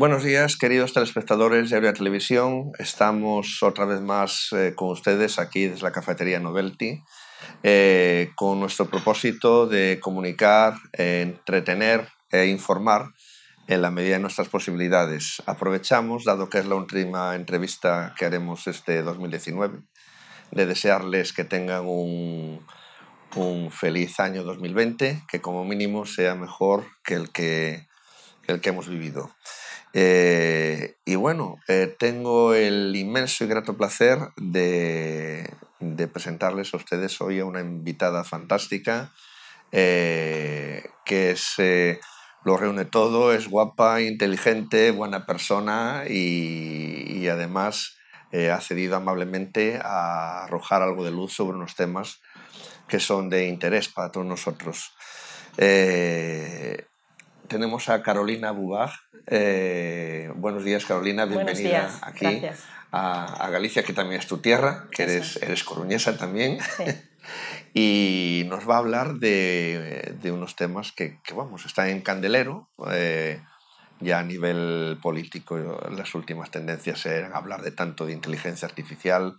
Buenos días, queridos telespectadores de Aurea Televisión. Estamos otra vez más eh, con ustedes aquí desde la cafetería Novelty, eh, con nuestro propósito de comunicar, eh, entretener e informar en la medida de nuestras posibilidades. Aprovechamos, dado que es la última entrevista que haremos este 2019, de desearles que tengan un, feliz año 2020, que como mínimo sea mejor que el que el que hemos vivido. Eh, y bueno, eh, tengo el inmenso y grato placer de, presentarles a ustedes hoy a una invitada fantástica eh, que se lo reúne todo, es guapa, inteligente, buena persona y, además ha cedido amablemente a arrojar algo de luz sobre unos temas que son de interés para todos nosotros tenemos a Carolina Bubag. Eh, buenos días, Carolina. Bienvenida aquí a, Galicia, que también es tu tierra, que eres, coruñesa también. y nos va a hablar de, unos temas que, vamos, están en candelero. Eh, ya a nivel político, las últimas tendencias eran hablar de tanto de inteligencia artificial.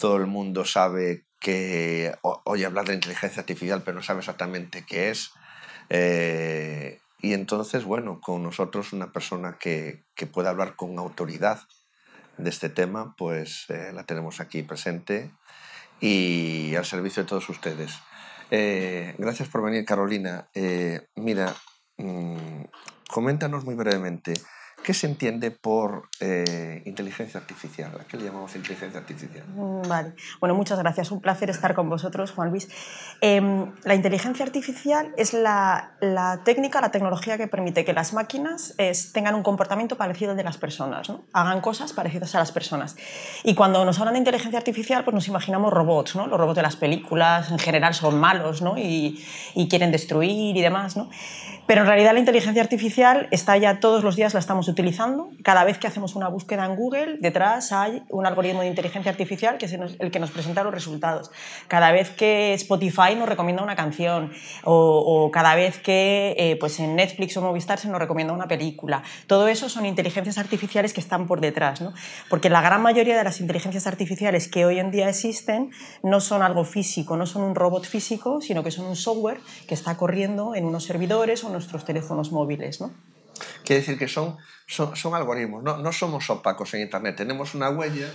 Todo el mundo sabe que oye hablar de inteligencia artificial, pero no sabe exactamente qué es. Eh, y entonces, bueno, con nosotros una persona que, pueda hablar con autoridad de este tema, pues eh, la tenemos aquí presente y al servicio de todos ustedes. Eh, gracias por venir, Carolina. Eh, mira, mm, coméntanos muy brevemente. ¿Qué se entiende por eh, inteligencia artificial? ¿A qué le llamamos inteligencia artificial? Mm, vale. Bueno, muchas gracias. Un placer estar con vosotros, Juan Luis. Em, la inteligencia artificial es la, técnica, la tecnología que permite que las máquinas tengan un comportamiento parecido al de las personas, ¿no? hagan cosas parecidas a las personas. Y cuando nos hablan de inteligencia artificial, pues nos imaginamos robots, ¿no? Los robots de las películas en general son malos, ¿no? Y, y quieren destruir y demás, ¿no? Pero en realidad la inteligencia artificial está ya todos los días, la estamos utilizando. Cada vez que hacemos una búsqueda en Google, detrás hay un algoritmo de inteligencia artificial que es el que nos presenta los resultados. Cada vez que Spotify nos recomienda una canción o, cada vez que eh, pues en Netflix o Movistar se nos recomienda una película. Todo eso son inteligencias artificiales que están por detrás. ¿no? Porque la gran mayoría de las inteligencias artificiales que hoy en día existen no son algo físico, no son un robot físico, sino que son un software que está corriendo en unos servidores, nuestros teléfonos móviles, ¿no? Quiere decir que son, son, algoritmos, no, no somos opacos en Internet, tenemos una huella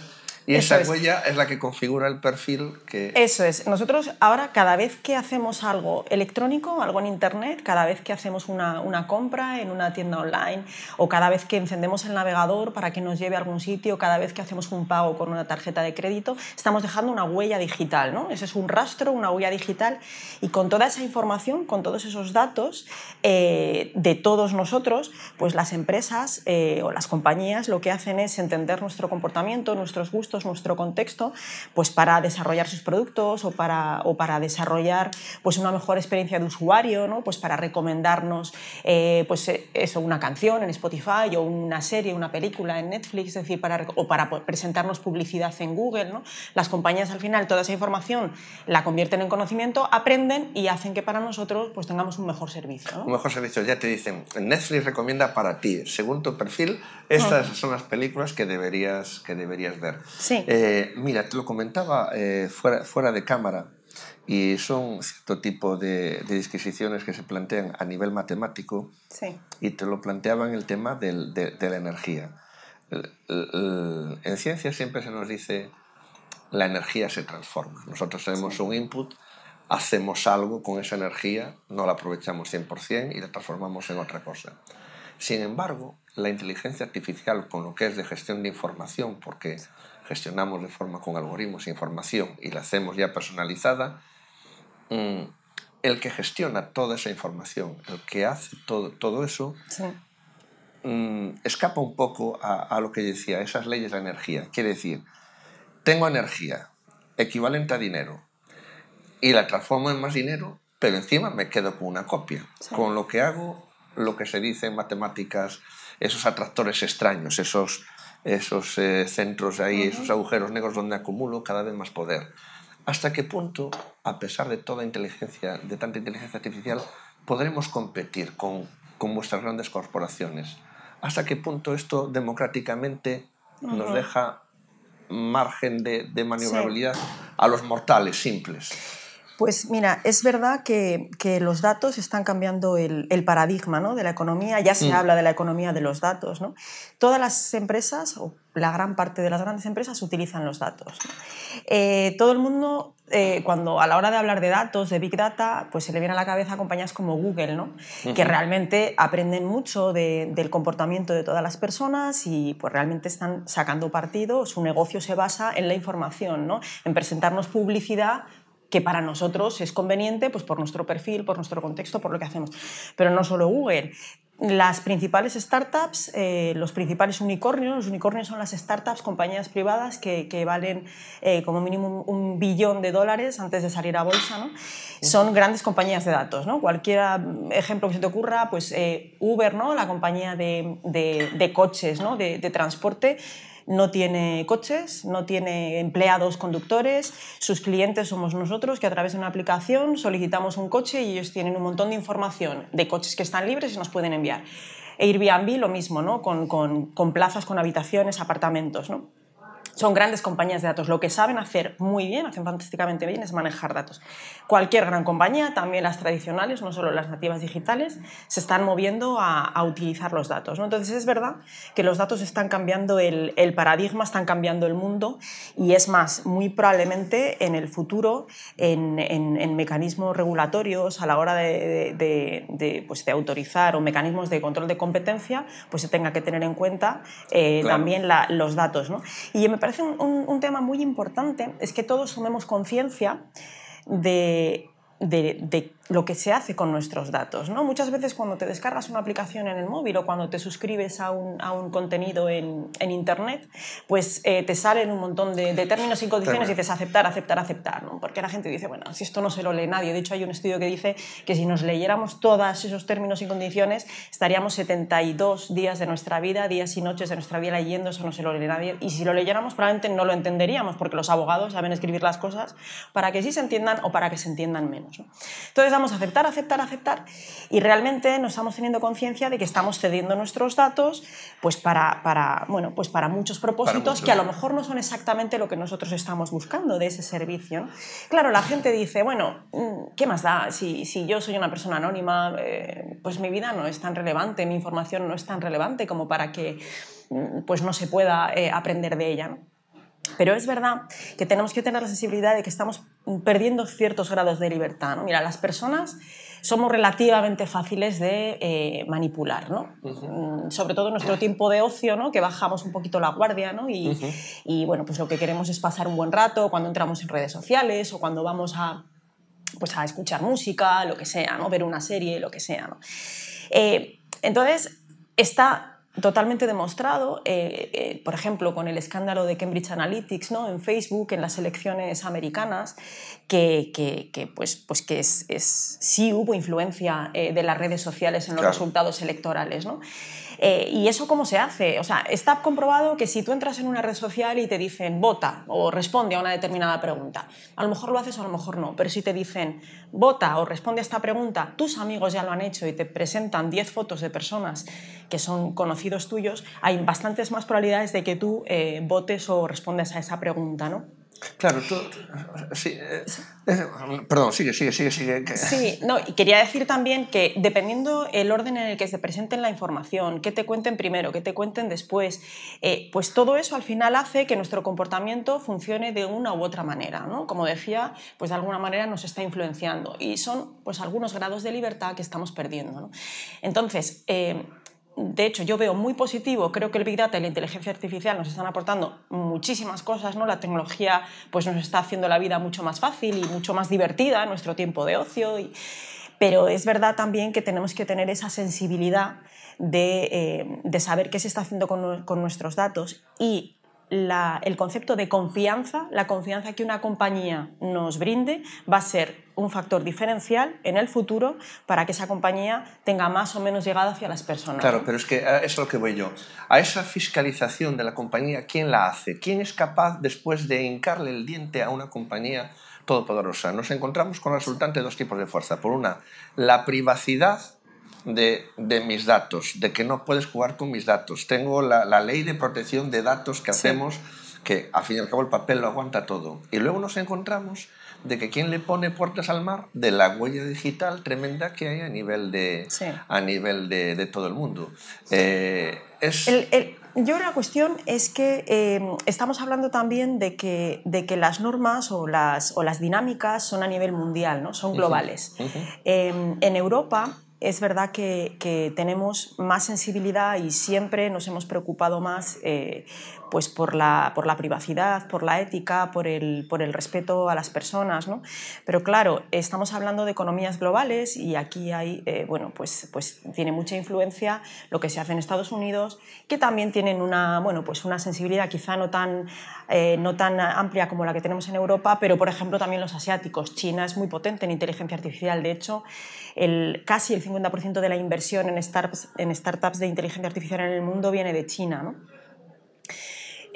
y esa huella es la que configura el perfil que... Eso es. Nosotros ahora cada vez que hacemos algo electrónico, algo en Internet, cada vez que hacemos una, una, compra en una tienda online o cada vez que encendemos el navegador para que nos lleve a algún sitio, cada vez que hacemos un pago con una tarjeta de crédito, estamos dejando una huella digital. ¿no? Ese es un rastro, una huella digital. Y con toda esa información, con todos esos datos eh, de todos nosotros, pues las empresas eh, o las compañías lo que hacen es entender nuestro comportamiento, nuestros gustos, nuestro contexto, pues para desarrollar sus productos o para, o para desarrollar pues una mejor experiencia de usuario, pues para recomendarnos eh, pues eso, una canción en Spotify o una serie, una película en Netflix, es decir, o para presentarnos publicidad en Google. Las compañías al final toda esa información la convierten en conocimiento, aprenden y hacen que para nosotros pues tengamos un mejor servicio. Un mejor servicio, ya te dicen, Netflix recomienda para ti, según tu perfil, estas ah. son las películas que deberías, que deberías ver. Eh, mira, te lo comentaba eh, fuera, fuera de cámara, y son cierto tipo de, disquisiciones que se plantean a nivel matemático y te lo planteaba en el tema de, la energía. en ciencia siempre se nos dice la energía se transforma. Nosotros tenemos un input, hacemos algo con esa energía, no la aprovechamos 100% y la transformamos en otra cosa. Sin embargo, la inteligencia artificial con lo que es de gestión de información, porque gestionamos de forma con algoritmos e información y la hacemos ya personalizada, mm, el que gestiona toda esa información, el que hace todo, todo eso, mm, escapa un poco a, lo que decía, esas leyes de la energía. Quiere decir, tengo energía equivalente a dinero y la transformo en más dinero, pero encima me quedo con una copia, con lo que hago, lo que se dice en matemáticas, esos atractores extraños, esos esos eh, centros ahí, esos agujeros negros donde acumulo cada vez más poder. ¿Hasta qué punto, a pesar de toda inteligencia, de tanta inteligencia artificial, podremos competir con, con vuestras grandes corporaciones? ¿Hasta qué punto esto democráticamente nos deja margen de, maniobrabilidad a los mortales simples? Pues mira, es verdad que, los datos están cambiando el, paradigma ¿no? de la economía, ya se mm. habla de la economía de los datos. Todas las empresas, o la gran parte de las grandes empresas, utilizan los datos. Eh, todo el mundo, eh, cuando a la hora de hablar de datos, de Big Data, pues se le viene a la cabeza a compañías como Google, que realmente aprenden mucho del comportamiento de todas las personas y pues realmente están sacando partido, su negocio se basa en la información, ¿no? en presentarnos publicidad que para nosotros es conveniente pues por nuestro perfil, por nuestro contexto, por lo que hacemos. Pero no solo Google. Las principales startups, eh, los principales unicornios, los unicornios son las startups, compañías privadas que, valen eh, como mínimo un, billón de dólares antes de salir a bolsa, son grandes compañías de datos. ¿no? Cualquier mm, ejemplo que se te ocurra, pues eh, Uber, ¿no? la compañía de, coches, de transporte, no tiene coches, no tiene empleados conductores, sus clientes somos nosotros que a través de una aplicación solicitamos un coche y ellos tienen un montón de información de coches que están libres y nos pueden enviar. Airbnb lo mismo, ¿no? con, con plazas, con habitaciones, apartamentos. ¿no? Son grandes compañías de datos. Lo que saben hacer muy bien, hacen fantásticamente bien, es manejar datos. Cualquier gran compañía, también las tradicionales, no solo las nativas digitales, se están moviendo a, utilizar los datos. Entonces es verdad que los datos están cambiando el, paradigma, están cambiando el mundo y es más, muy probablemente en el futuro, en, mecanismos regulatorios, a la hora de, pues de, autorizar o mecanismos de control de competencia, pues se tenga que tener en cuenta eh, también los datos. Y parece un, tema muy importante es que todos tomemos conciencia de, de lo que se hace con nuestros datos. ¿no? Muchas veces cuando te descargas una aplicación en el móvil o cuando te suscribes a un, contenido en, Internet, pues eh, te salen un montón de, términos y condiciones y dices aceptar, aceptar, aceptar. ¿no? Porque la gente dice, bueno, si esto no se lo lee nadie. De hecho, hay un estudio que dice que si nos leyéramos todos esos términos y condiciones, estaríamos 72 días de nuestra vida, días y noches de nuestra vida leyendo, eso no se lo lee nadie. Y si lo leyéramos, probablemente no lo entenderíamos, porque los abogados saben escribir las cosas para que sí se entiendan o para que se entiendan menos. ¿no? Entonces, Vamos a aceptar, aceptar, aceptar y realmente no estamos teniendo conciencia de que estamos cediendo nuestros datos pues para, bueno, pues para muchos propósitos que a lo mejor no son exactamente lo que nosotros estamos buscando de ese servicio. Claro, la gente dice, bueno, mm, ¿qué más da? Si, yo soy una persona anónima, eh, pues mi vida no es tan relevante, mi información no es tan relevante como para que mm, pues no se pueda eh, aprender de ella. ¿no? Pero es verdad que tenemos que tener la sensibilidad de que estamos perdiendo ciertos grados de libertad. ¿no? Mira, las personas somos relativamente fáciles de eh, manipular, Sobre todo en nuestro tiempo de ocio, Que bajamos un poquito la guardia, Y, bueno, pues lo que queremos es pasar un buen rato cuando entramos en redes sociales o cuando vamos a pues a escuchar música, lo que sea, ¿no? ver una serie, lo que sea. Eh, entonces, está totalmente demostrado, eh, eh, por ejemplo, con el escándalo de Cambridge Analytics ¿no? en Facebook, en las elecciones americanas, que, pues, pues que es, es, sí hubo influencia eh, de las redes sociales en los resultados electorales. ¿no? Eh, ¿Y eso cómo se hace? O sea, está comprobado que si tú entras en una red social y te dicen vota o responde a una determinada pregunta, a lo mejor lo haces o a lo mejor no, pero si te dicen vota o responde a esta pregunta, tus amigos ya lo han hecho y te presentan 10 fotos de personas que son conocidos tuyos, hay bastantes más probabilidades de que tú eh, votes o respondas a esa pregunta, ¿no? Claro, eh, sí, eh, eh, perdón, sigue, sigue, sigue, sigue. Sí, no, y quería decir también que dependiendo el orden en el que se presenten la información, qué te cuenten primero, qué te cuenten después, pues todo eso al final hace que nuestro comportamiento funcione de una u otra manera, ¿no? Como decía, pues de alguna manera nos está influenciando y son pues algunos grados de libertad que estamos perdiendo, ¿no? Entonces, de hecho, yo veo muy positivo, creo que el Big Data y la inteligencia artificial nos están aportando muchísimas cosas, ¿no? La tecnología pues, nos está haciendo la vida mucho más fácil y mucho más divertida nuestro tiempo de ocio. Pero es verdad también que tenemos que tener esa sensibilidad de, eh, saber qué se está haciendo con, con nuestros datos y el concepto de confianza, la confianza que una compañía nos brinde, va a ser un factor diferencial en el futuro para que esa compañía tenga más o menos llegada hacia las personas. Claro, pero es que es lo que voy yo. A esa fiscalización de la compañía, ¿quién la hace? ¿Quién es capaz después de hincarle el diente a una compañía todopoderosa? Nos encontramos con resultante dos tipos de fuerza. Por una, la privacidad de, mis datos, de que no puedes jugar con mis datos. Tengo la, ley de protección de datos que hacemos, que al fin y al cabo el papel lo aguanta todo. Y luego nos encontramos de que quién le pone puertas al mar de la huella digital tremenda que hay a nivel de, a nivel de, todo el mundo. Eh, yo la cuestión es que eh, estamos hablando también de que, de que las normas o las, o las dinámicas son a nivel mundial, ¿no? son globales. Eh, en Europa es verdad que, tenemos más sensibilidad y siempre nos hemos preocupado más eh, pues por la, privacidad, por la ética, por el, respeto a las personas. ¿no? Pero claro, estamos hablando de economías globales y aquí hay, eh, bueno, pues, pues, tiene mucha influencia lo que se hace en Estados Unidos, que también tienen una, bueno, pues una sensibilidad quizá no tan, eh, no tan amplia como la que tenemos en Europa, pero por ejemplo también los asiáticos. China es muy potente en inteligencia artificial, de hecho, casi el 50% de la inversión en startups, en startups de inteligencia artificial en el mundo viene de China. ¿no?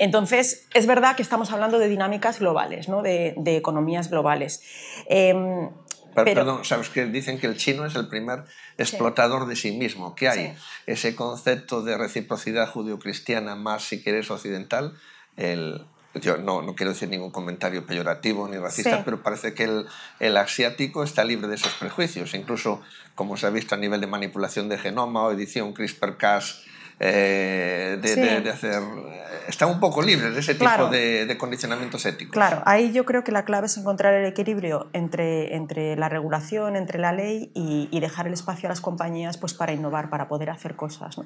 Entonces, es verdad que estamos hablando de dinámicas globales, ¿no? de, economías globales. Em, pero, perdón, sabes que dicen que el chino es el primer explotador de sí mismo. ¿Qué hay? Ese concepto de reciprocidad judio-cristiana más, si quieres, occidental, el, yo no, no, quiero decir ningún comentario peyorativo ni racista, pero parece que el, el, asiático está libre de esos prejuicios. Incluso, como se ha visto a nivel de manipulación de genoma o edición CRISPR-Cas eh, de, hacer... está un poco libre de ese tipo de, condicionamientos éticos. Claro, ahí yo creo que la clave es encontrar el equilibrio entre, entre la regulación, entre la ley y, dejar el espacio a las compañías pues, para innovar, para poder hacer cosas.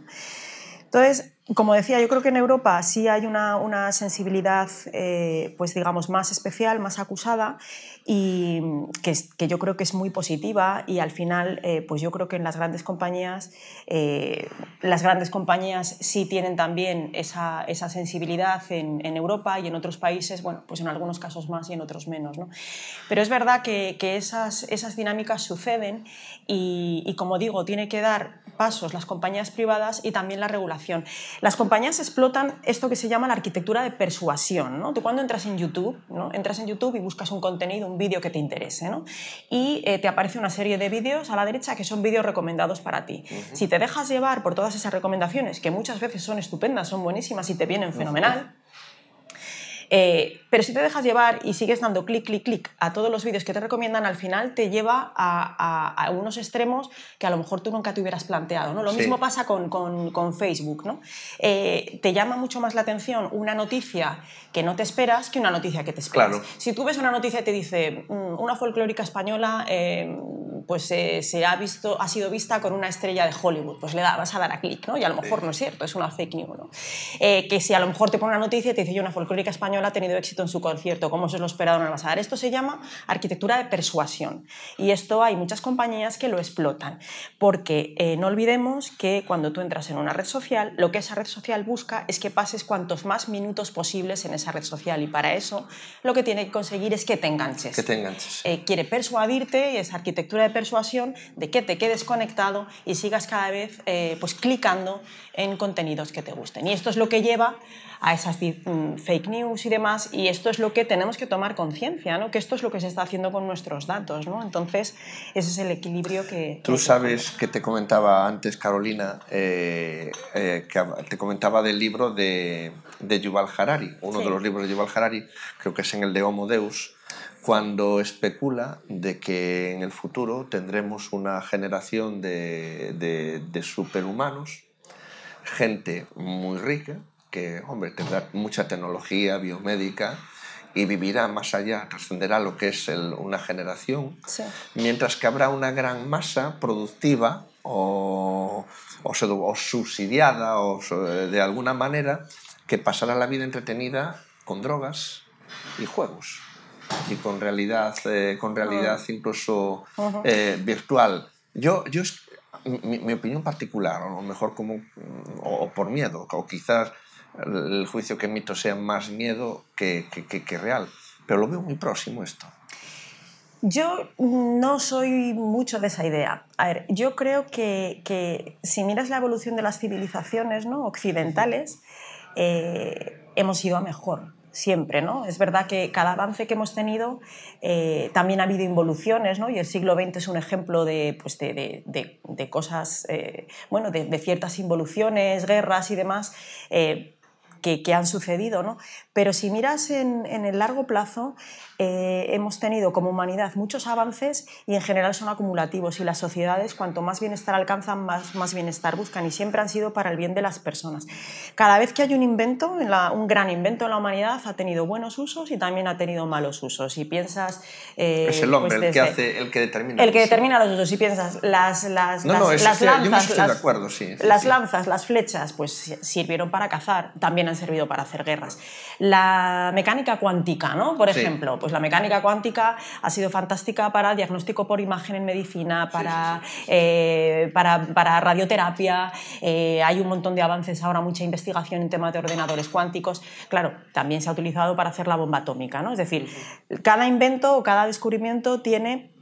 Entonces, como decía, yo creo que en Europa sí hay una, sensibilidad, eh, pues digamos, más especial, más acusada, y que, yo creo que es muy positiva. Y al final, eh, pues yo creo que en las grandes compañías, eh, las grandes compañías sí tienen también esa, sensibilidad en, Europa y en otros países, bueno, pues en algunos casos más y en otros menos. Pero es verdad que, esas, dinámicas suceden y, como digo, tiene que dar pasos las compañías privadas y también la regulación. Las compañías explotan esto que se llama la arquitectura de persuasión. Tú cuando entras en YouTube, entras en YouTube y buscas un contenido, un vídeo que te interese, ¿no? y eh, te aparece una serie de vídeos a la derecha que son vídeos recomendados para ti. Si te dejas llevar por todas esas recomendaciones, que muchas veces son estupendas, son buenísimas y te vienen fenomenal, eh, pero si te dejas llevar y sigues dando clic, clic, clic a todos los vídeos que te recomiendan, al final te lleva a, a, unos extremos que a lo mejor tú nunca te hubieras planteado. ¿no? Lo mismo pasa con, Facebook. ¿no? Eh, te llama mucho más la atención una noticia que no te esperas que una noticia que te esperas. Si tú ves una noticia y te dice mm, una folclórica española em, pues eh, se ha, visto, ha sido vista con una estrella de Hollywood, pues le vas a dar a clic, ¿no? Y a lo mejor no es cierto, es una fake news, ¿no? Eh, que si a lo mejor te pone una noticia y te dice una folclórica española ha tenido éxito en su concierto, cómo se lo esperaron en el Esto se llama arquitectura de persuasión y esto hay muchas compañías que lo explotan porque eh, no olvidemos que cuando tú entras en una red social, lo que esa red social busca es que pases cuantos más minutos posibles en esa red social y para eso lo que tiene que conseguir es que te enganches. Que te enganches. Eh, quiere persuadirte y esa arquitectura de persuasión de que te quedes conectado y sigas cada vez eh, pues clicando en contenidos que te gusten. Y esto es lo que lleva a esas mm, fake news y demás, y esto es lo que tenemos que tomar conciencia, ¿no? que esto es lo que se está haciendo con nuestros datos. ¿no? Entonces, ese es el equilibrio que... Tú sabes que te comentaba antes, Carolina, eh, eh, que te comentaba del libro de, de Yuval Harari, uno de los libros de Yuval Harari, creo que es en el de Homo Deus, cuando especula de que en el futuro tendremos una generación de superhumanos, gente muy rica, que, hombre, tendrá mucha tecnología biomédica y vivirá más allá, trascenderá lo que es una generación, mientras que habrá una gran masa productiva o, o, subsidiada o de alguna manera que pasará la vida entretenida con drogas y juegos y con realidad, eh, con realidad ah. incluso eh, virtual. Yo, yo mi, opinión particular, o mejor como, o por miedo, o quizás el juicio que emito sea más miedo que, real. Pero lo veo muy próximo esto. Yo no soy mucho de esa idea. A ver, yo creo que, si miras la evolución de las civilizaciones ¿no? occidentales, eh, hemos ido a mejor siempre, ¿no? Es verdad que cada avance que hemos tenido eh, también ha habido involuciones, ¿no? Y el siglo XX es un ejemplo de, pues de, cosas, eh, bueno, de, ciertas involuciones, guerras y demás que, han sucedido. ¿no? Pero si miras en, el largo plazo, eh, hemos tenido como humanidad muchos avances y en general son acumulativos y las sociedades cuanto más bienestar alcanzan, más, más bienestar buscan y siempre han sido para el bien de las personas. Cada vez que hay un invento, un gran invento en la humanidad, ha tenido buenos usos y también ha tenido malos usos. y piensas... Eh, es el hombre pues, el, que hace, el que determina. El que determina los usos. y piensas, las, las, las, lanzas... las, lanzas, las flechas, pues sirvieron para cazar. También han servido para hacer guerras. La mecánica cuántica, ¿no? Por ejemplo, pues la mecánica cuántica ha sido fantástica para diagnóstico por imagen en medicina, eh, para, para, radioterapia, eh, hay un montón de avances ahora, mucha investigación en tema de ordenadores cuánticos. Claro, también se ha utilizado para hacer la bomba atómica, ¿no? Es decir, cada invento o cada descubrimiento tiene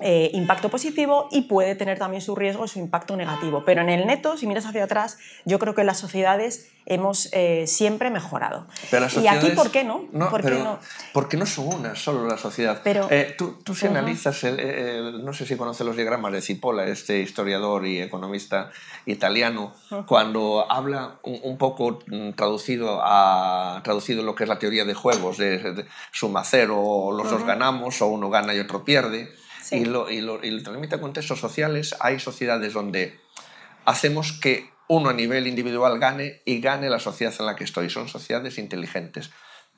eh, impacto positivo y puede tener también su riesgo, su impacto negativo. Pero en el neto, si miras hacia atrás, yo creo que las sociedades hemos eh, siempre mejorado. Pero y aquí, ¿por qué no? Porque no son una solo la sociedad. Eh, tú, tú, si analizas, no sé si conoces los diagramas de Cipolla, este historiador y economista italiano, cuando habla un, poco mm, traducido a traducido lo que es la teoría de juegos, de, suma cero, los dos ganamos o uno gana y otro pierde y, lo, y, contextos sociales. Hay sociedades donde hacemos que uno a nivel individual gane y gane la sociedad en la que estoy. Son sociedades inteligentes.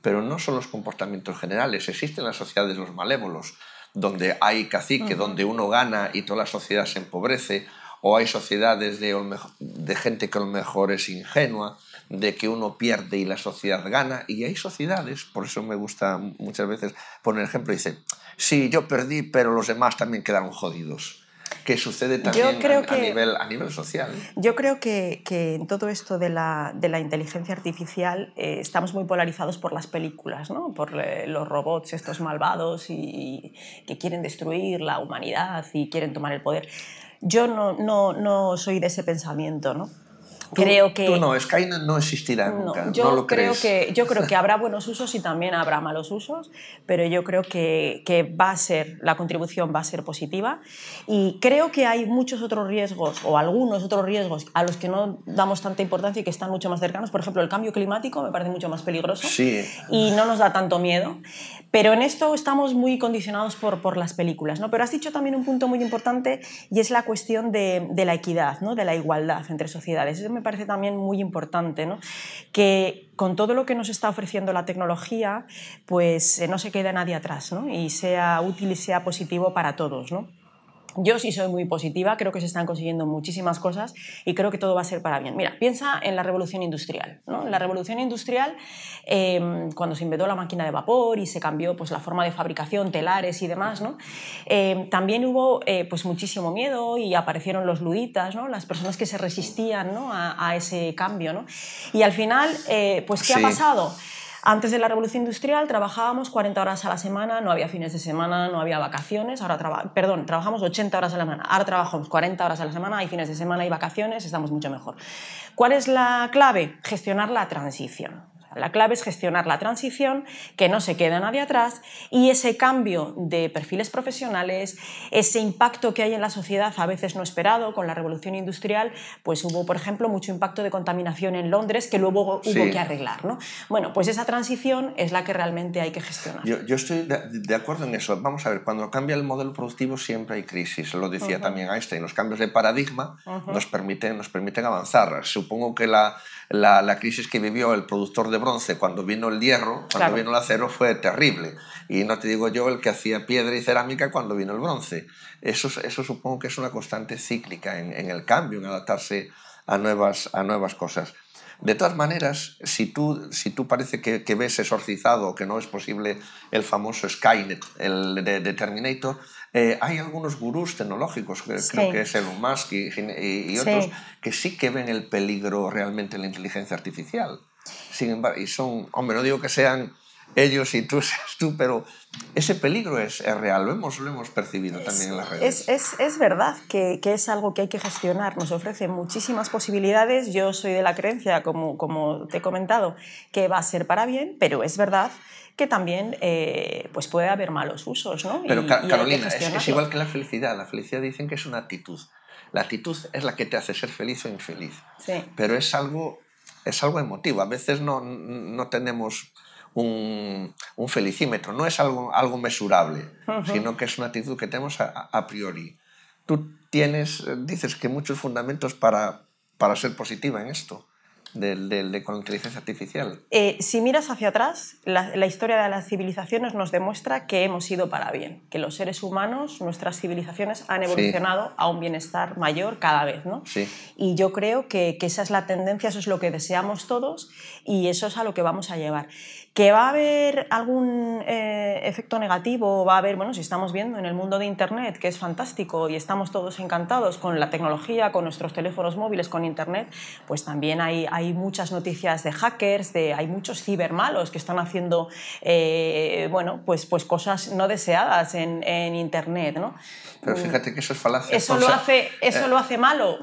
Pero no son los comportamientos generales. Existen las sociedades los malévolos, donde hay cacique, donde uno gana y toda la sociedad se empobrece. O hay sociedades de, de gente que a lo mejor es ingenua de que uno pierde y la sociedad gana. Y hay sociedades, por eso me gusta muchas veces poner ejemplo, dice, sí, yo perdí, pero los demás también quedaron jodidos que sucede también a, nivel, a nivel social. Yo creo que, en todo esto de la, de inteligencia artificial eh, estamos muy polarizados por las películas, ¿no? por eh, los robots estos malvados y, que quieren destruir la humanidad y quieren tomar el poder. Yo no, no, no soy de ese pensamiento, ¿no? creo que... Tú no, Skynet no existirá nunca. No, yo, lo creo Que, yo creo que habrá buenos usos y también habrá malos usos, pero yo creo que, que, va a ser, la contribución va a ser positiva y creo que hay muchos otros riesgos o algunos otros riesgos a los que no damos tanta importancia y que están mucho más cercanos. Por ejemplo, el cambio climático me parece mucho más peligroso sí. y no nos da tanto miedo. Pero en esto estamos muy condicionados por, por las películas, ¿no? Pero has dicho también un punto muy importante y es la cuestión de, de la equidad, ¿no? De la igualdad entre sociedades me parece también muy importante, que con todo lo que nos está ofreciendo la tecnología, pues eh, no se quede nadie atrás y sea útil y sea positivo para todos. Yo sí soy muy positiva, creo que se están consiguiendo muchísimas cosas y creo que todo va a ser para bien. Mira, piensa en la revolución industrial. ¿no? La revolución industrial, em, cuando se inventó la máquina de vapor y se cambió pues, la forma de fabricación, telares y demás, ¿no? Em, también hubo eh, pues, muchísimo miedo y aparecieron los luditas, ¿no? las personas que se resistían a, ese cambio. Y al final, eh, pues, ¿qué ha pasado? Antes de la revolución industrial trabajábamos 40 horas a la semana, no había fines de semana, no había vacaciones, ahora perdón, trabajamos 80 horas a la semana, ahora trabajamos 40 horas a la semana, hay fines de semana y vacaciones, estamos mucho mejor. ¿Cuál es la clave? Gestionar la transición. La clave es gestionar la transición, que no se quede nadie atrás y ese cambio de perfiles profesionales, ese impacto que hay en la sociedad a veces no esperado con la revolución industrial, pues hubo, por ejemplo, mucho impacto de contaminación en Londres que luego hubo que arreglar. ¿no? Bueno, pues esa transición es la que realmente hay que gestionar. Yo, estoy de, acuerdo en eso. Vamos a ver, cuando cambia el modelo productivo siempre hay crisis, lo decía también a también Einstein. Los cambios de paradigma nos, permiten, nos permiten avanzar. Supongo que la, la, la crisis que vivió el productor de bronce, cuando vino el hierro, cuando vino el acero, fue terrible. Y no te digo yo el que hacía piedra y cerámica cuando vino el bronce. Eso, eso supongo que es una constante cíclica en, el cambio, en adaptarse a nuevas, a nuevas cosas. De todas maneras, si tú, si tú parece que, ves exorcizado o que no es posible el famoso Skynet, el de, Terminator, eh, hay algunos gurús tecnológicos, que creo que es Elon Musk y, otros, que sí que ven el peligro realmente en la inteligencia artificial. Sin embargo, y son, hombre, no digo que sean ellos y tú seas tú, pero ese peligro es, real, lo hemos, lo hemos percibido también en las redes. Es, es, verdad que, es algo que hay que gestionar, nos ofrece muchísimas posibilidades, yo soy de la creencia, como, como te he comentado, que va a ser para bien, pero es verdad que también eh, pues puede haber malos usos. Pero Carolina, es igual que la felicidad, la felicidad dicen que es una actitud. La actitud es la que te hace ser feliz o infeliz. Sí. Pero es algo es algo emotivo. A veces no, tenemos un, felicímetro, no es algo, algo mesurable, sino que es una actitud que tenemos a, a, priori. Tú tienes, dices que muchos fundamentos para, para ser positiva en esto de, con inteligencia artificial. Eh, si miras hacia atrás, la, historia de las civilizaciones nos demuestra que hemos ido para bien, que los seres humanos, nuestras civilizaciones han evolucionado a un bienestar mayor cada vez. ¿no? Sí. Y yo creo que, que esa es la tendencia, eso es lo que deseamos todos y eso es a lo que vamos a llevar. ¿Que va a haber algún eh, efecto negativo? ¿Va a haber, bueno, si estamos viendo en el mundo de Internet, que es fantástico y estamos todos encantados con la tecnología, con nuestros teléfonos móviles, con Internet, pues también hay, hay muchas noticias de hackers, de, hay muchos cibermalos que están haciendo, eh, bueno, pues, pues cosas no deseadas en, en Internet, ¿no? Pero mm. fíjate que eso es falacia. ¿Eso, lo hace, eso eh. lo hace malo?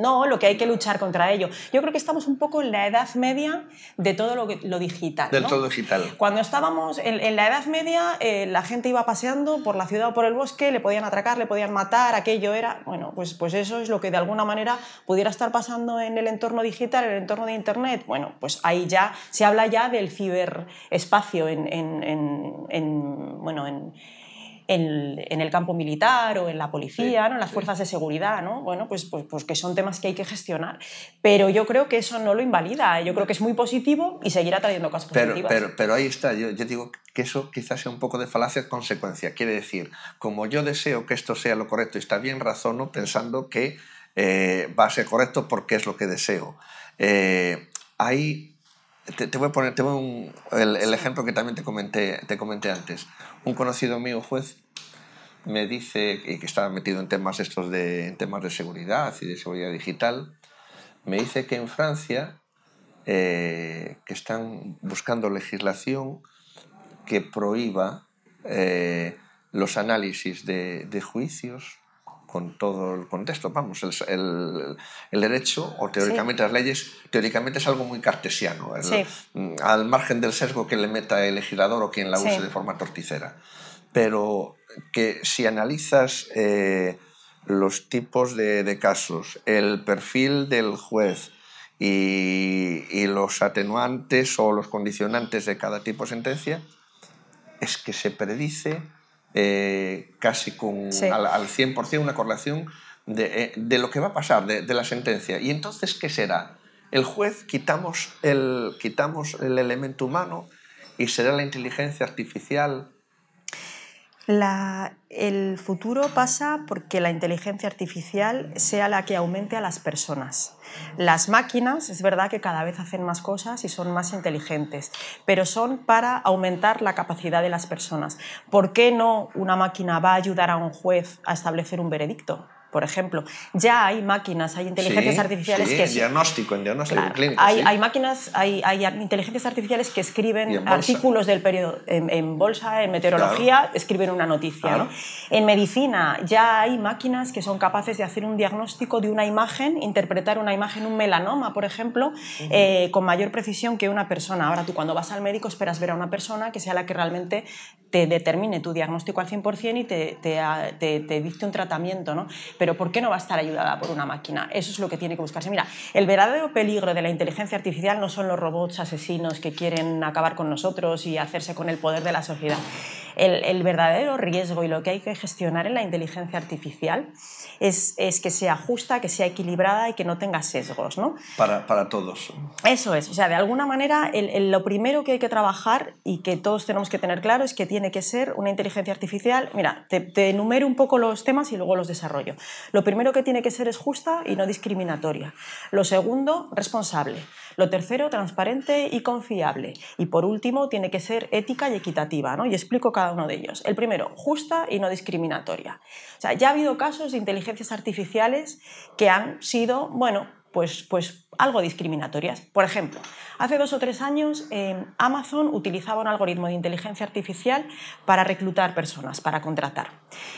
No, lo que hay que luchar contra ello. Yo creo que estamos un poco en la edad media de todo lo, lo digital. Del todo digital. Cuando estábamos en, la Edad Media, eh, la gente iba paseando por la ciudad o por el bosque, le podían atracar, le podían matar, aquello era. Bueno, pues, pues eso es lo que de alguna manera pudiera estar pasando en el entorno digital, en el entorno de Internet. Bueno, pues ahí ya se habla ya del ciberespacio en, en, en bueno, en en, el campo militar o en la policía, en las fuerzas de seguridad, ¿no? bueno, pues, pues, pues, que son temas que hay que gestionar. Pero yo creo que eso no lo invalida, ¿eh? yo creo que es muy positivo y seguirá trayendo casos pero, Pero, pero ahí está, yo, yo digo que eso quizás sea un poco de falacia consecuencia. Quiere decir, como yo deseo que esto sea lo correcto y está bien, razono pensando que eh, va a ser correcto porque es lo que deseo. Eh, ahí te, voy a poner un, el, ejemplo que también te comenté, te comenté antes un conocido mío juez me dice, y que estaba metido en temas estos de, temas de seguridad y de seguridad digital, me dice que en Francia eh, que están buscando legislación que prohíba eh, los análisis de, de juicios con todo el contexto. Vamos, el, el, derecho o teóricamente las leyes, teóricamente es algo muy cartesiano, mm, al margen del sesgo que le meta el legislador o quien la use de forma torticera. Pero que si analizas eh, los tipos de, casos, el perfil del juez, y, y, los atenuantes o los condicionantes de cada tipo de sentencia, es que se predice eh, casi con, al, 100% una correlación eh, de, lo que va a pasar, de, la sentencia. ¿Y entonces qué será? El juez quitamos el, quitamos el elemento humano y será la inteligencia artificial el futuro pasa porque la inteligencia artificial sea la que aumente a las personas. Las máquinas es verdad que cada vez hacen más cosas y son más inteligentes, pero son para aumentar la capacidad de las personas. ¿Por qué no una máquina va a ayudar a un juez a establecer un veredicto? por ejemplo. Ya hay máquinas, hay inteligencias artificiales sí, que... En diagnóstico, en diagnóstico clínico. Hay, hay máquinas, hay, hay, inteligencias artificiales que escriben artículos del periodo, en, bolsa, en meteorología, escriben una noticia. ¿no? En medicina ya hay máquinas que son capaces de hacer un diagnóstico de una imagen, interpretar una imagen, un melanoma, por ejemplo, eh, con mayor precisión que una persona. Ahora tú cuando vas al médico esperas ver a una persona que sea la que realmente te determine tu diagnóstico al 100% y te, te, te, te dicte un tratamiento. ¿no? pero ¿por qué no va a estar ayudada por una máquina? Eso es lo que tiene que buscarse. Mira, el verdadero peligro de la inteligencia artificial no son los robots asesinos que quieren acabar con nosotros y hacerse con el poder de la sociedad el, verdadero riesgo y lo que hay que gestionar en la inteligencia artificial es, que sea justa, que sea equilibrada y que no tenga sesgos. Para, para, todos. Eso es. O sea, de alguna manera, lo primero que hay que trabajar y que todos tenemos que tener claro es que tiene que ser una inteligencia artificial. Mira, te, te enumero un poco los temas y luego los desarrollo. Lo primero que tiene que ser es justa y no discriminatoria. Lo segundo, responsable. Lo tercero, transparente y confiable. Y por último, tiene que ser ética y equitativa, ¿no? Y explico cada uno de ellos. El primero, justa y no discriminatoria. O sea, ya ha habido casos de inteligencias artificiales que han sido, bueno, pues, pues, algo discriminatorias. Por ejemplo, hace dos o tres años eh, Amazon utilizaba un algoritmo de inteligencia artificial para reclutar personas, para contratar.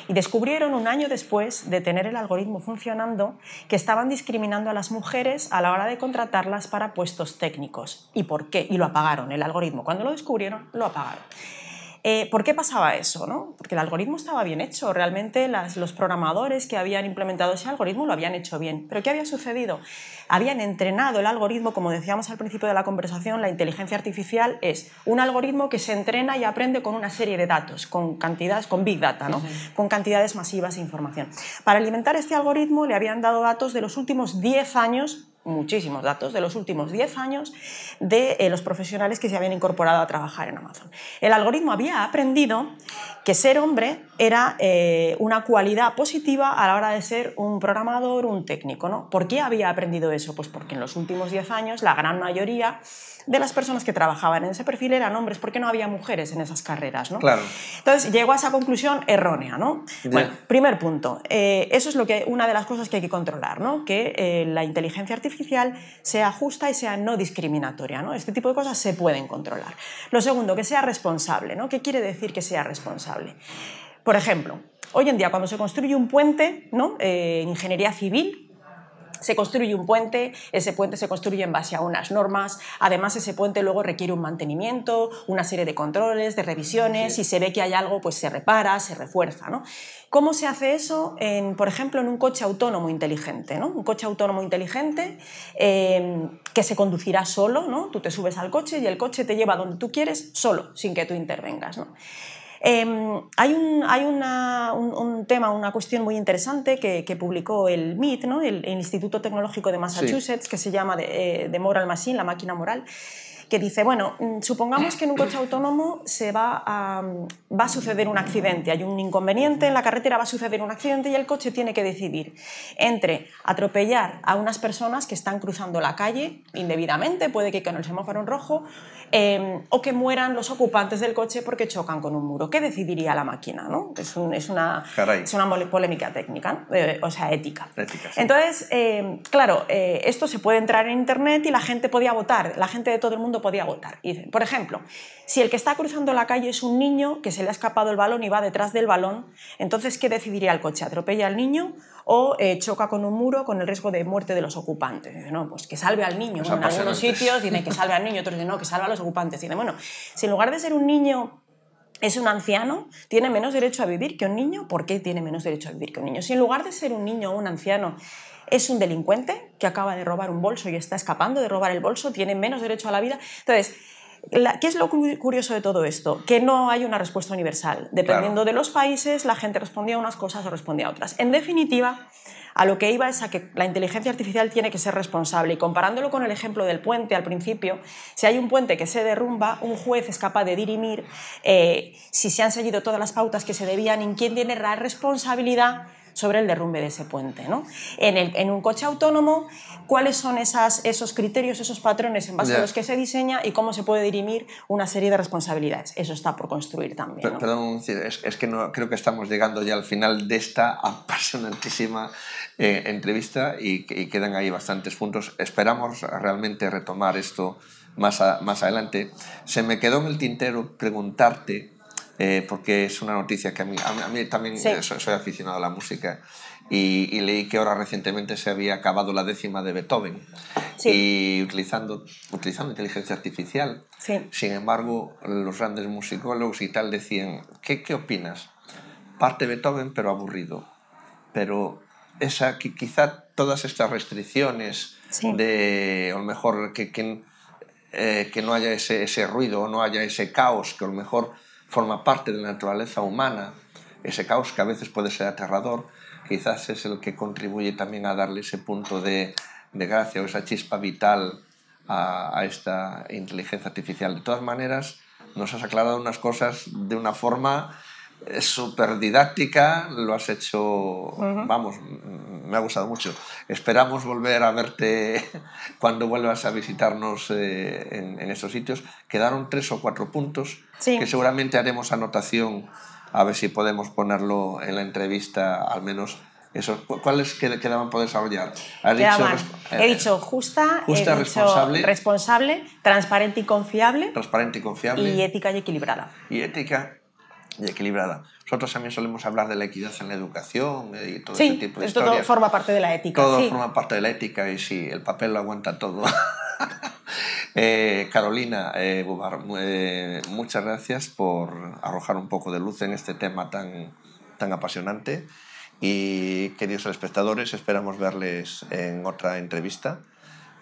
Y descubrieron un año después de tener el algoritmo funcionando que estaban discriminando a las mujeres a la hora de contratarlas para puestos técnicos. ¿Y por qué? Y lo apagaron. El algoritmo, cuando lo descubrieron, lo apagaron. Eh, ¿Por qué pasaba eso? Porque el algoritmo estaba bien hecho, realmente los programadores que habían implementado ese algoritmo lo habían hecho bien. ¿Pero qué había sucedido? Habían entrenado el algoritmo, como decíamos al principio de la conversación, la inteligencia artificial es un algoritmo que se entrena y aprende con una serie de datos, con cantidades, con big data, ¿no? con cantidades masivas de información. Para alimentar este algoritmo le habían dado datos de los últimos 10 años muchísimos datos de los últimos 10 años de eh, los profesionales que se habían incorporado a trabajar en Amazon. El algoritmo había aprendido que ser hombre era eh, una cualidad positiva a la hora de ser un programador, un técnico. ¿no? ¿Por qué había aprendido eso? Pues porque en los últimos 10 años la gran mayoría de las personas que trabajaban en ese perfil eran hombres, porque no había mujeres en esas carreras. ¿no? Claro. Entonces llegó a esa conclusión errónea. ¿no? Bueno, primer punto, eh, eso es lo que, una de las cosas que hay que controlar, ¿no? que eh, la inteligencia artificial sea justa y sea no discriminatoria. ¿no? Este tipo de cosas se pueden controlar. Lo segundo, que sea responsable. ¿no? ¿Qué quiere decir que sea responsable? Por ejemplo, hoy en día cuando se construye un puente, ¿no? Eh, en ingeniería civil, se construye un puente, ese puente se construye en base a unas normas, además ese puente luego requiere un mantenimiento, una serie de controles, de revisiones, Y si se ve que hay algo pues se repara, se refuerza, ¿Cómo se hace eso, en, por ejemplo, en un coche autónomo inteligente? ¿no? Un coche autónomo inteligente em, que se conducirá solo, ¿no? tú te subes al coche y el coche te lleva donde tú quieres solo, sin que tú intervengas. ¿no? Em, hay, un, hay una, un, tema, una cuestión muy interesante que, publicó el MIT, ¿no? el, Instituto Tecnológico de Massachusetts, que se llama eh, de The Moral Machine, la máquina moral que dice, bueno, mm, supongamos que en un coche autónomo se va a, mm, va a suceder un accidente, hay un inconveniente en la carretera, va a suceder un accidente y el coche tiene que decidir entre atropellar a unas personas que están cruzando la calle indebidamente, puede que con el semáforo rojo, em, o que mueran los ocupantes del coche porque chocan con un muro. ¿Qué decidiría la máquina? ¿no? Es, una, es, una, polémica técnica, eh, o sea, ética. Entonces, em, claro, eh, esto se puede entrar en Internet y la gente podía votar, la gente de todo el mundo podía agotar. por ejemplo, si el que está cruzando la calle es un niño que se le ha escapado el balón y va detrás del balón, entonces ¿qué decidiría el coche? ¿Atropella al niño o eh, choca con un muro con el riesgo de muerte de los ocupantes? no, pues que salve al niño. en algunos sitios dicen que salve al niño, otros dicen no, que salve a los ocupantes. Dicen, bueno, si en lugar de ser un niño es un anciano, tiene menos derecho a vivir que un niño. ¿Por qué tiene menos derecho a vivir que un niño? Si en lugar de ser un niño o un anciano es un delincuente que acaba de robar un bolso y está escapando de robar el bolso, tiene menos derecho a la vida. Entonces, ¿Qué es lo curioso de todo esto? Que no hay una respuesta universal. Dependiendo de los países, la gente respondía a unas cosas o respondía a otras. En definitiva, a lo que iba es a que la inteligencia artificial tiene que ser responsable. Y comparándolo con el ejemplo del puente al principio, si hay un puente que se derrumba, un juez es capaz de dirimir eh, si se han seguido todas las pautas que se debían, en quién tiene la responsabilidad sobre el derrumbe de ese puente. ¿no? En, el, en, un coche autónomo, ¿cuáles son esas, esos criterios, esos patrones en base a los que se diseña y cómo se puede dirimir una serie de responsabilidades? Eso está por construir también. Perdón, es, que creo que estamos llegando ya al final de esta apasionantísima eh, entrevista y, quedan ahí bastantes puntos. Esperamos realmente retomar esto más, más adelante. Se me quedó en el tintero preguntarte eh, porque es una noticia que a mí, también eh, soy, aficionado a la música y, leí que ahora recientemente se había acabado la décima de Beethoven y utilizando, utilizando inteligencia artificial. Sin embargo, los grandes musicólogos y tal decían, ¿qué, qué opinas? Parte Beethoven pero aburrido, pero esa, que quizá todas estas restricciones de, o mejor, que, que, eh, que no haya ese, ese ruido o no haya ese caos, que a lo mejor forma parte de la naturaleza humana, ese caos que a veces puede ser aterrador, quizás es el que contribuye también a darle ese punto de, gracia o esa chispa vital a, a, esta inteligencia artificial. De todas maneras, nos has aclarado unas cosas de una forma es súper didáctica, lo has hecho, vamos, mm, me ha gustado mucho. Esperamos volver a verte cuando vuelvas a visitarnos eh, en, estos sitios. Quedaron tres o cuatro puntos que seguramente haremos anotación a ver si podemos ponerlo en la entrevista, al menos eso ¿Cuáles quedaban por desarrollar? dicho, he eh, dicho justa, responsable, responsable, transparente y confiable. Transparente y confiable. Y ética y equilibrada. Y ética y equilibrada. Nosotros también solemos hablar de la equidad en la educación eh, y todo ese tipo de esto historias. todo forma parte de la ética. Todo forma parte de la ética y sí, el papel lo aguanta todo. Eh, Carolina eh, muchas gracias por arrojar un poco de luz en este tema tan, tan apasionante y queridos espectadores, esperamos verles en otra entrevista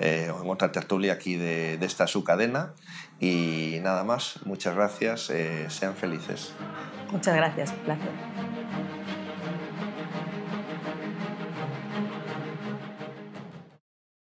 eh, en otra tertulia aquí de, esta su cadena. Y nada más, muchas gracias, eh, sean felices. Muchas gracias, placer.